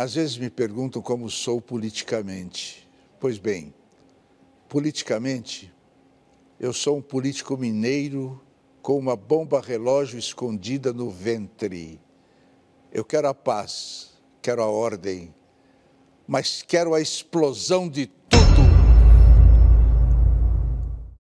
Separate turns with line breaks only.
Às vezes me perguntam como sou politicamente. Pois bem, politicamente, eu sou um político mineiro com uma bomba relógio escondida no ventre. Eu quero a paz, quero a ordem, mas quero a explosão de